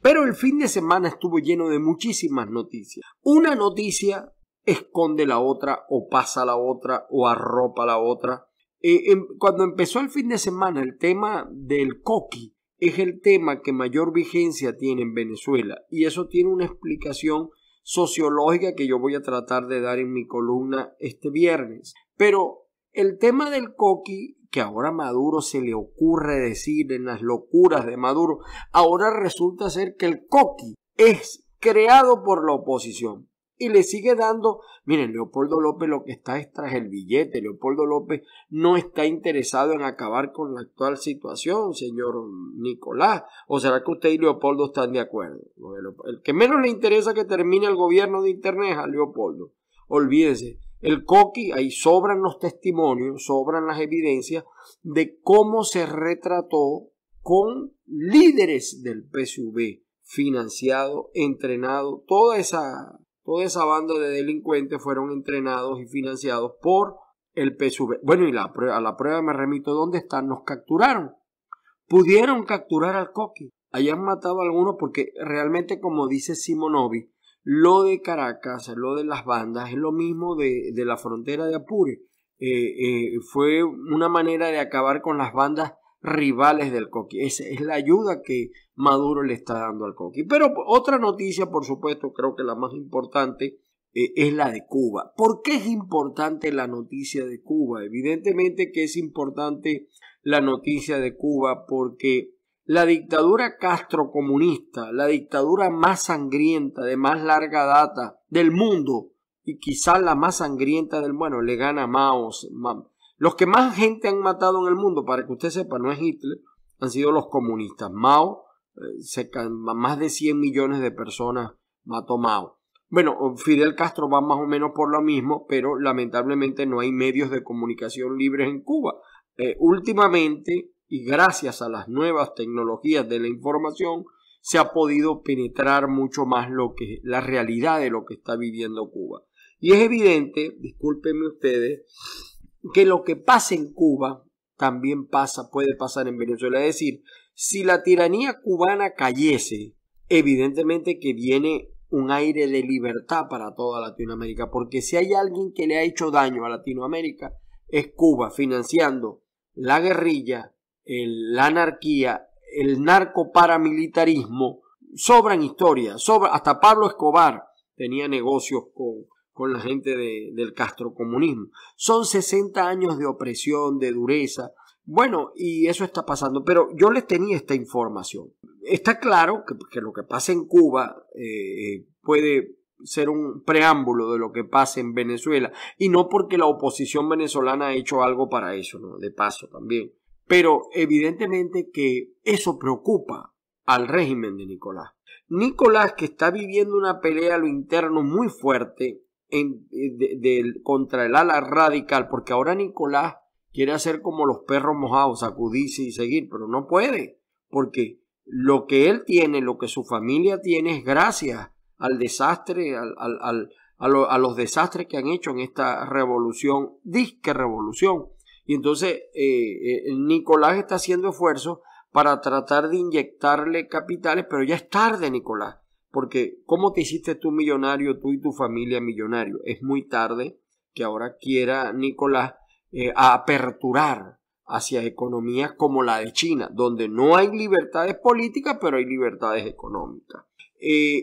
Pero el fin de semana estuvo lleno de muchísimas noticias. Una noticia esconde la otra o pasa la otra o arropa la otra. Eh, em, cuando empezó el fin de semana el tema del coqui es el tema que mayor vigencia tiene en Venezuela y eso tiene una explicación sociológica que yo voy a tratar de dar en mi columna este viernes. Pero el tema del coqui, que ahora a Maduro se le ocurre decir en las locuras de Maduro, ahora resulta ser que el coqui es creado por la oposición. Y le sigue dando, miren, Leopoldo López lo que está es tras el billete, Leopoldo López no está interesado en acabar con la actual situación, señor Nicolás. ¿O será que usted y Leopoldo están de acuerdo? El que menos le interesa que termine el gobierno de Internet es a Leopoldo. Olvídense, el coqui, ahí sobran los testimonios, sobran las evidencias de cómo se retrató con líderes del PSV, financiado, entrenado, toda esa, toda esa banda de delincuentes fueron entrenados y financiados por el PSV. Bueno, y la a la prueba me remito, ¿dónde están? Nos capturaron. Pudieron capturar al coqui. Hayan matado a algunos porque realmente, como dice Simonovi, lo de Caracas, lo de las bandas, es lo mismo de, la frontera de Apure. Eh, eh, fue una manera de acabar con las bandas rivales del Coqui. Esa es la ayuda que Maduro le está dando al Coqui. Pero otra noticia, por supuesto, creo que la más importante eh, es la de Cuba. ¿Por qué es importante la noticia de Cuba? Evidentemente que es importante la noticia de Cuba porque la dictadura Castro comunista, la dictadura más sangrienta de más larga data del mundo y quizás la más sangrienta del bueno, le gana a Mao. Los que más gente han matado en el mundo, para que usted sepa, no es Hitler, han sido los comunistas. Mao, eh, se, más de 100 millones de personas mató Mao. Bueno, Fidel Castro va más o menos por lo mismo, pero lamentablemente no hay medios de comunicación libres en Cuba. Eh, últimamente, y gracias a las nuevas tecnologías de la información se ha podido penetrar mucho más lo que la realidad de lo que está viviendo Cuba. Y es evidente, discúlpenme ustedes, que lo que pasa en Cuba también pasa, puede pasar en Venezuela. Es decir, si la tiranía cubana cayese, evidentemente que viene un aire de libertad para toda Latinoamérica, porque si hay alguien que le ha hecho daño a Latinoamérica, es Cuba, financiando la guerrilla, la anarquía, el narcoparamilitarismo, sobran historias, sobra, hasta Pablo Escobar tenía negocios con, la gente del castrocomunismo. Son 60 años de opresión, de dureza. Bueno, y eso está pasando, pero yo les tenía esta información. Está claro que, lo que pasa en Cuba eh, eh, puede ser un preámbulo de lo que pasa en Venezuela, y no porque la oposición venezolana ha hecho algo para eso, ¿no? De paso también. Pero evidentemente que eso preocupa al régimen de Nicolás. Nicolás, que está viviendo una pelea a lo interno muy fuerte en, eh, contra el ala radical, porque ahora Nicolás quiere hacer como los perros mojados, sacudirse y seguir, pero no puede, porque lo que él tiene, lo que su familia tiene es gracias al desastre, a, a, los desastres que han hecho en esta revolución, disque revolución, y entonces eh, eh, Nicolás está haciendo esfuerzos para tratar de inyectarle capitales, pero ya es tarde, Nicolás, porque ¿cómo te hiciste tú millonario, tú y tu familia millonario? Es muy tarde que ahora quiera Nicolás eh, aperturar hacia economías como la de China, donde no hay libertades políticas, pero hay libertades económicas.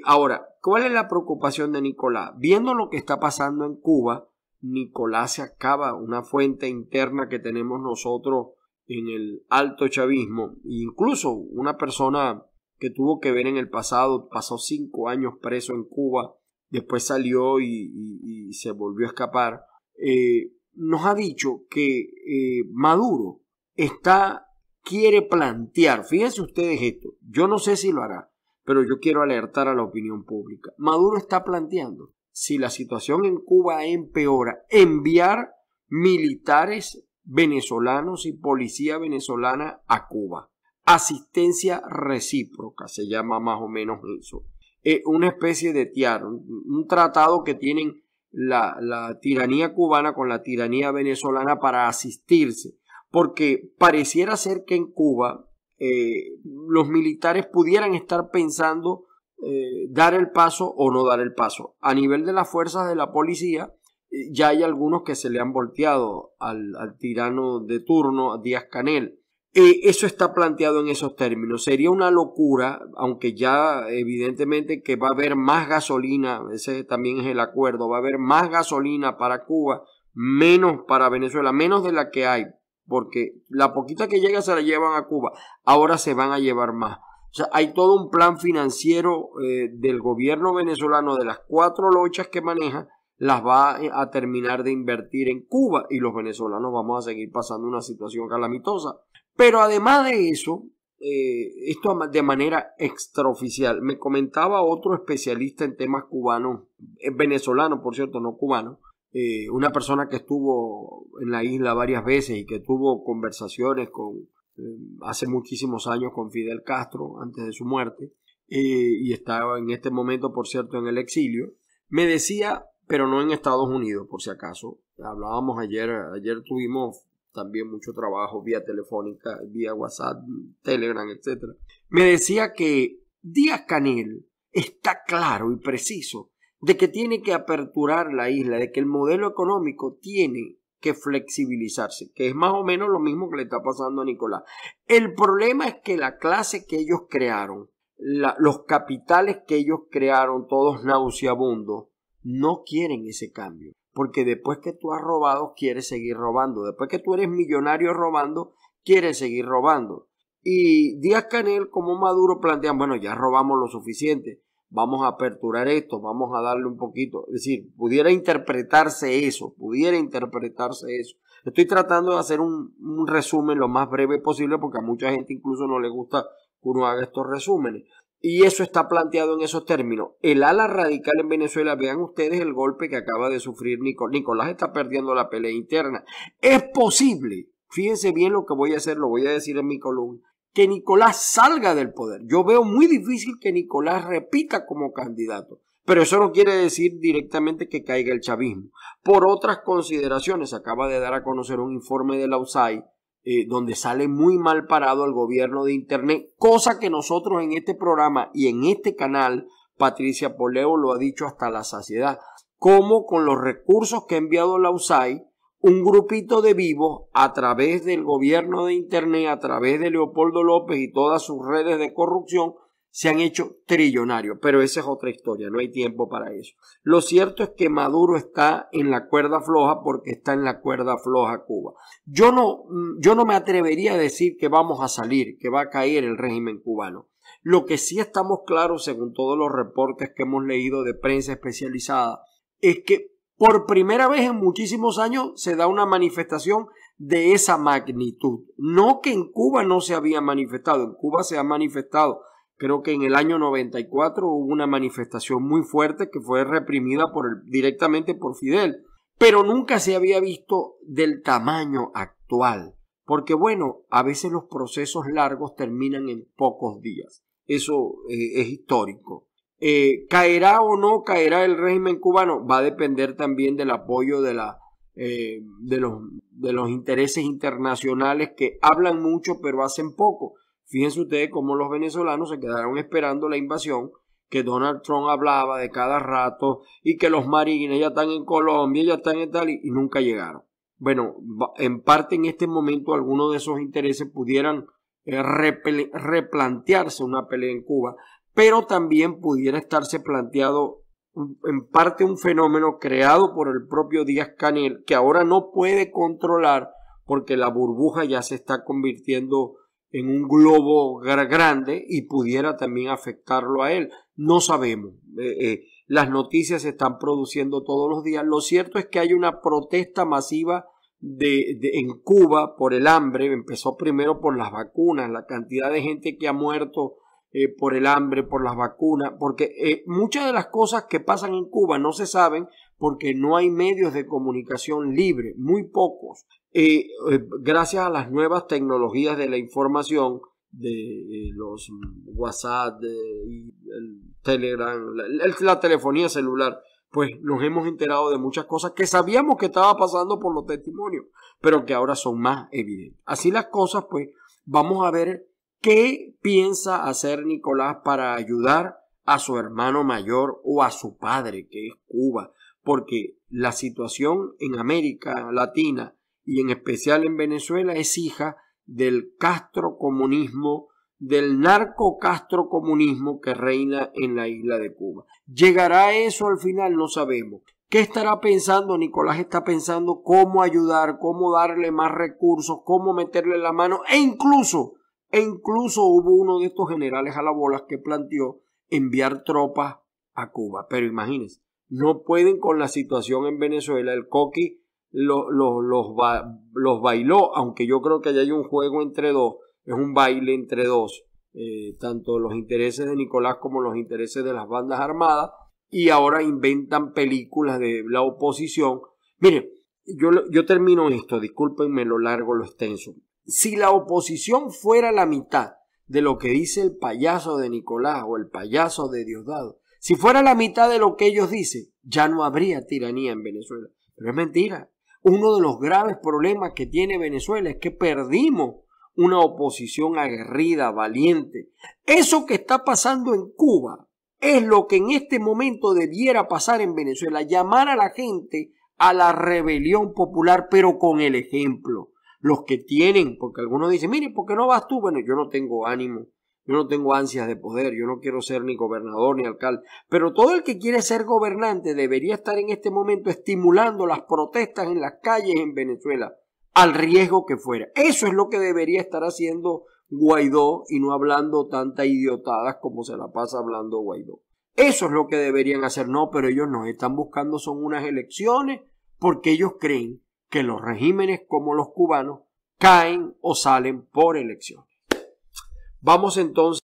ahora, ¿cuál es la preocupación de Nicolás? Viendo lo que está pasando en Cuba, Nicolás Acaba, una fuente interna que tenemos nosotros en el alto chavismo, incluso una persona que tuvo que ver en el pasado, pasó cinco años preso en Cuba, después salió y, se volvió a escapar, eh, nos ha dicho que eh, Maduro está, quiere plantear, fíjense ustedes esto, yo no sé si lo hará, pero yo quiero alertar a la opinión pública. Maduro está planteando si la situación en Cuba empeora, enviar militares venezolanos y policía venezolana a Cuba. Asistencia recíproca se llama más o menos eso. Eh, una especie de tiar, un, tratado que tienen la, tiranía cubana con la tiranía venezolana para asistirse, porque pareciera ser que en Cuba eh, los militares pudieran estar pensando eh, dar el paso o no dar el paso. A nivel de las fuerzas de la policía, eh, ya hay algunos que se le han volteado al, tirano de turno, Díaz Canel. Eh, eso está planteado en esos términos. Sería una locura, aunque ya evidentemente que va a haber más gasolina, ese también es el acuerdo, va a haber más gasolina para Cuba, menos para Venezuela, menos de la que hay, porque la poquita que llega se la llevan a Cuba, ahora se van a llevar más. O sea, hay todo un plan financiero eh, del gobierno venezolano de las cuatro lochas que maneja, las va eh, a terminar de invertir en Cuba y los venezolanos vamos a seguir pasando una situación calamitosa. Pero además de eso, eh, esto de manera extraoficial, me comentaba otro especialista en temas cubanos, venezolano por cierto, no cubano, una persona que estuvo en la isla varias veces y que tuvo conversaciones con este, hace muchísimos años con Fidel Castro, antes de su muerte, eh, y estaba en este momento, por cierto, en el exilio, me decía, pero no en Estados Unidos, por si acaso, hablábamos ayer, ayer tuvimos también mucho trabajo vía telefónica, vía WhatsApp, Telegram, etcétera Me decía que Díaz Canel está claro y preciso de que tiene que aperturar la isla, de que el modelo económico tiene que flexibilizarse, que es más o menos lo mismo que le está pasando a Nicolás. El problema es que la clase que ellos crearon, los capitales que ellos crearon, todos nauseabundos, no quieren ese cambio. Porque después que tú has robado, quieres seguir robando. Después que tú eres millonario robando, quieres seguir robando. Y Díaz Canel, como Maduro, plantean, bueno, ya robamos lo suficiente vamos a aperturar esto, vamos a darle un poquito. Es decir, pudiera interpretarse eso, pudiera interpretarse eso. Estoy tratando de hacer un, resumen lo más breve posible porque a mucha gente incluso no le gusta que uno haga estos resúmenes. Y eso está planteado en esos términos. El ala radical en Venezuela, vean ustedes el golpe que acaba de sufrir Nicolás. Nicolás está perdiendo la pelea interna. Es posible, fíjense bien lo que voy a hacer, lo voy a decir en mi columna que Nicolás salga del poder. Yo veo muy difícil que Nicolás repita como candidato, pero eso no quiere decir directamente que caiga el chavismo. Por otras consideraciones, acaba de dar a conocer un informe de la USAID eh, donde sale muy mal parado el gobierno de Internet, cosa que nosotros en este programa y en este canal, Patricia Poleo lo ha dicho hasta la saciedad, como con los recursos que ha enviado la USAID un grupito de vivos a través del gobierno de Internet, a través de Leopoldo López y todas sus redes de corrupción, se han hecho trillonarios. Pero esa es otra historia, no hay tiempo para eso. Lo cierto es que Maduro está en la cuerda floja porque está en la cuerda floja Cuba. Yo no, mm, yo no me atrevería a decir que vamos a salir, que va a caer el régimen cubano. Lo que sí estamos claros, según todos los reportes que hemos leído de prensa especializada, es que por primera vez en muchísimos años se da una manifestación de esa magnitud. No que en Cuba no se había manifestado, en Cuba se ha manifestado. Creo que en el año 94 hubo una manifestación muy fuerte que fue reprimida directamente por Fidel, pero nunca se había visto del tamaño actual. Porque bueno, a veces los procesos largos terminan en pocos días. Eso eh, es histórico. Eh, ¿Caerá o no caerá el régimen cubano? Va a depender también del apoyo de, la, eh, de, los, de los intereses internacionales que hablan mucho pero hacen poco. Fíjense ustedes cómo los venezolanos se quedaron esperando la invasión que Donald Trump hablaba de cada rato y que los marines ya están en Colombia, ya están en tal y, nunca llegaron. Bueno, en parte en este momento algunos de esos intereses pudieran eh, replantearse una pelea en Cuba, pero también pudiera estarse planteado en parte un fenómeno creado por el propio Díaz Canel que ahora no puede controlar porque la burbuja ya se está convirtiendo en un globo grande y pudiera también afectarlo a él. No sabemos. Eh, eh, las noticias se están produciendo todos los días. Lo cierto es que hay una protesta masiva de, en Cuba por el hambre. Empezó primero por las vacunas, la cantidad de gente que ha muerto eh, por el hambre, por las vacunas, porque eh, muchas de las cosas que pasan en Cuba no se saben porque no hay medios de comunicación libre, muy pocos. Eh, gracias a las nuevas tecnologías de la información, de los WhatsApp, de, Telegram, la, la telefonía celular, pues nos hemos enterado de muchas cosas que sabíamos que estaba pasando por los testimonios, pero que ahora son más evidentes. Así las cosas, pues vamos a ver ¿Qué piensa hacer Nicolás para ayudar a su hermano mayor o a su padre, que es Cuba? Porque la situación en América Latina y en especial en Venezuela es hija del castrocomunismo, del narco comunismo que reina en la isla de Cuba. ¿Llegará eso al final? No sabemos. ¿Qué estará pensando? Nicolás está pensando cómo ayudar, cómo darle más recursos, cómo meterle la mano e incluso e incluso hubo uno de estos generales a la bola que planteó enviar tropas a Cuba. Pero imagínense, no pueden con la situación en Venezuela. El Coqui los, bailó, aunque yo creo que allá hay un juego entre dos, es un baile entre dos. Eh, tanto los intereses de Nicolás como los intereses de las bandas armadas, y ahora inventan películas de la oposición. Miren, yo, yo termino esto, discúlpenme lo largo, lo extenso si la oposición fuera la mitad de lo que dice el payaso de Nicolás o el payaso de Diosdado, si fuera la mitad de lo que ellos dicen, ya no habría tiranía en Venezuela. Pero es mentira. Uno de los graves problemas que tiene Venezuela es que perdimos una oposición aguerrida, valiente. Eso que está pasando en Cuba es lo que en este momento debiera pasar en Venezuela, llamar a la gente a la rebelión popular, pero con el ejemplo los que tienen, porque algunos dicen, mire, ¿por qué no vas tú? Bueno, yo no tengo ánimo, yo no tengo ansias de poder, yo no quiero ser ni gobernador ni alcalde, pero todo el que quiere ser gobernante debería estar en este momento estimulando las protestas en las calles en Venezuela, al riesgo que fuera. Eso es lo que debería estar haciendo Guaidó y no hablando tantas idiotadas como se la pasa hablando Guaidó. Eso es lo que deberían hacer, no, pero ellos nos están buscando, son unas elecciones, porque ellos creen que los regímenes como los cubanos caen o salen por elecciones. Vamos entonces